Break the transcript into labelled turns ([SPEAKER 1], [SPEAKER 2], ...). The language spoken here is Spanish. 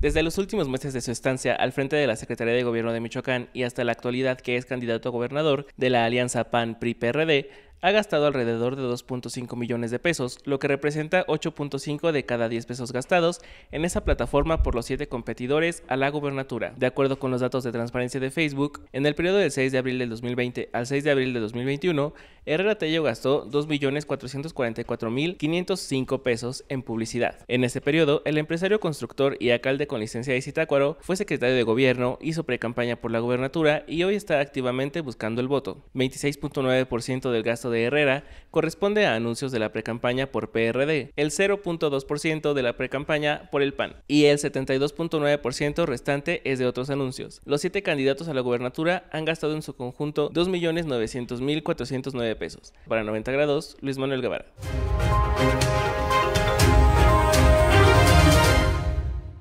[SPEAKER 1] Desde los últimos meses de su estancia al frente de la Secretaría de Gobierno de Michoacán y hasta la actualidad que es candidato a gobernador de la alianza PAN-PRI-PRD, ha gastado alrededor de 2.5 millones de pesos, lo que representa 8.5 de cada 10 pesos gastados en esa plataforma por los 7 competidores a la gubernatura. De acuerdo con los datos de transparencia de Facebook, en el periodo del 6 de abril del 2020 al 6 de abril del 2021, Herrera Tello gastó 2.444.505 pesos en publicidad. En ese periodo, el empresario constructor y alcalde con licencia de Citácuaro fue secretario de gobierno, hizo pre-campaña por la gubernatura y hoy está activamente buscando el voto. 26.9% del gasto de Herrera corresponde a anuncios de la precampaña por PRD, el 0.2% de la precampaña por el PAN y el 72.9% restante es de otros anuncios. Los siete candidatos a la gubernatura han gastado en su conjunto 2.900.409 pesos. Para 90 grados, Luis Manuel Guevara.